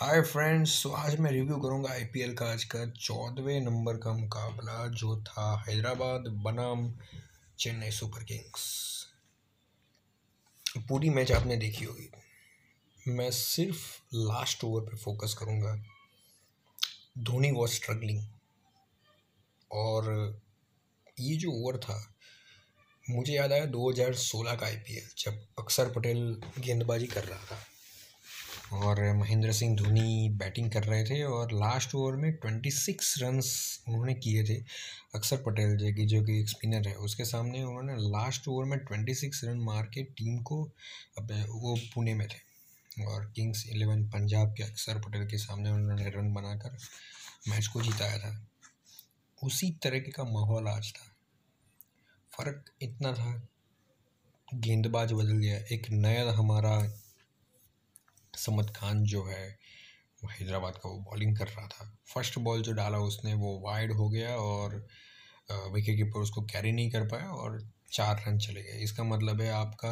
hi friends तो आज मैं रिव्यू करूंगा आईपीएल का आज का चौदहवें नंबर का मुकाबला जो था हैदराबाद बनाम चेन्नई सुपर किंग्स पूरी मैच आपने देखी होगी मैं सिर्फ लास्ट ओवर पे फोकस करूंगा धोनी वॉज स्ट्रगलिंग और ये जो ओवर था मुझे याद आया 2016 का आईपीएल जब अक्षर पटेल गेंदबाजी कर रहा था और महेंद्र सिंह धोनी बैटिंग कर रहे थे और लास्ट ओवर में ट्वेंटी सिक्स रन्स उन्होंने किए थे अक्सर पटेल जी की जो कि एक स्पिनर है उसके सामने उन्होंने लास्ट ओवर में ट्वेंटी सिक्स रन मार के टीम को वो पुणे में थे और किंग्स इलेवन पंजाब के अक्सर पटेल के सामने उन्होंने रन बनाकर मैच को जिताया था उसी तरीके का माहौल आज था फ़र्क इतना था गेंदबाज बदल गया एक नया हमारा समद खान जो है हैदराबाद का वो बॉलिंग कर रहा था फर्स्ट बॉल जो डाला उसने वो वाइड हो गया और विकेट कीपर उसको कैरी नहीं कर पाया और चार रन चले गए इसका मतलब है आपका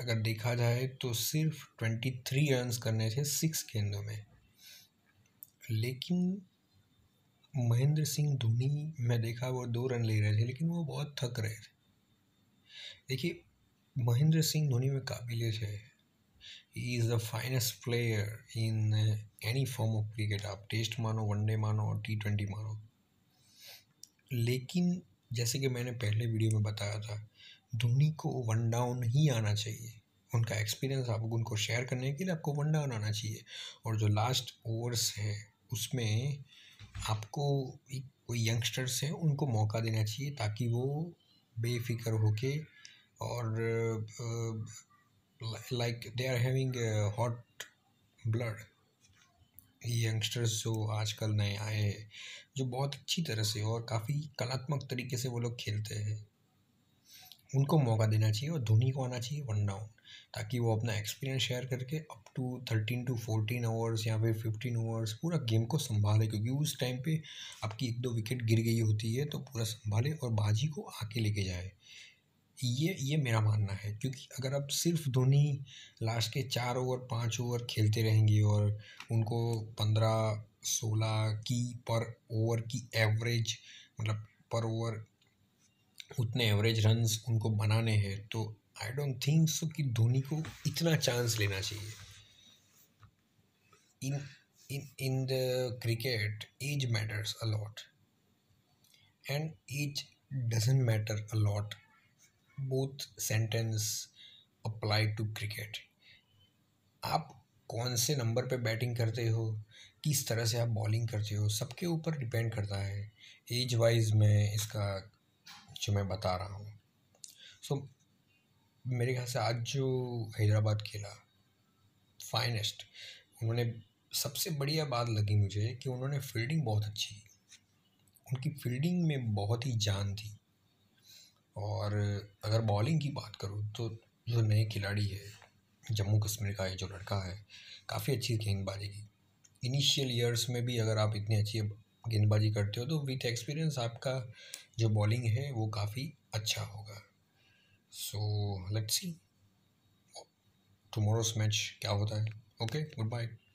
अगर देखा जाए तो सिर्फ ट्वेंटी थ्री रन करने थे सिक्स गेंदों में लेकिन महेंद्र सिंह धोनी मैं देखा वो दो रन ले रहे थे लेकिन वो बहुत थक रहे थे देखिए महेंद्र सिंह धोनी में काबिलियत है he is the finest player in any form of cricket आप टेस्ट मानो वनडे मानो और टी ट्वेंटी मानो लेकिन जैसे कि मैंने पहले वीडियो में बताया था धोनी को वन डाउन ही आना चाहिए उनका एक्सपीरियंस आपको उनको शेयर करने के लिए आपको वन डाउन आना चाहिए और जो लास्ट ओवर्स है उसमें आपको कोई यंगस्टर्स हैं उनको मौका देना चाहिए ताकि वो बेफिक्र होके और like they are having a hot blood youngsters जो आजकल नए आए हैं जो बहुत अच्छी तरह से और काफ़ी कलात्मक तरीके से वो लोग खेलते हैं उनको मौका देना चाहिए और धोनी को आना चाहिए वन डाउन ताकि वो अपना एक्सपीरियंस शेयर करके up to thirteen to fourteen overs या फिर फिफ्टीन ओवर्स पूरा गेम को संभाले क्योंकि उस टाइम पे आपकी एक दो विकेट गिर गई होती है तो पूरा संभाले और बाजी को आके लेके जाए ये ये मेरा मानना है क्योंकि अगर आप सिर्फ धोनी लास्ट के चार ओवर पाँच ओवर खेलते रहेंगे और उनको पंद्रह सोलह की पर ओवर की एवरेज मतलब पर ओवर उतने एवरेज रन्स उनको बनाने हैं तो आई डोंट थिंक सो कि धोनी को इतना चांस लेना चाहिए in in in the cricket age matters a lot and age doesn't matter a lot both sentence apply to cricket आप कौन से नंबर पे बैटिंग करते हो किस तरह से आप बॉलिंग करते हो सबके ऊपर डिपेंड करता है एज वाइज में इसका जो मैं बता रहा हूँ सो so, मेरे ख्याल से आज जो हैदराबाद खेला फाइनेस्ट उन्होंने सबसे बढ़िया बात लगी मुझे कि उन्होंने फील्डिंग बहुत अच्छी उनकी फील्डिंग में बहुत ही जान थी और अगर बॉलिंग की बात करूँ तो जो नए खिलाड़ी है जम्मू कश्मीर का ये जो लड़का है काफ़ी अच्छी गेंदबाजी की इनिशियल ईयर्स में भी अगर आप इतनी अच्छी गेंदबाजी करते हो तो विथ एक्सपीरियंस आपका जो बॉलिंग है वो काफ़ी अच्छा होगा so let's see tomorrow's match क्या होता है ओके गुड बाय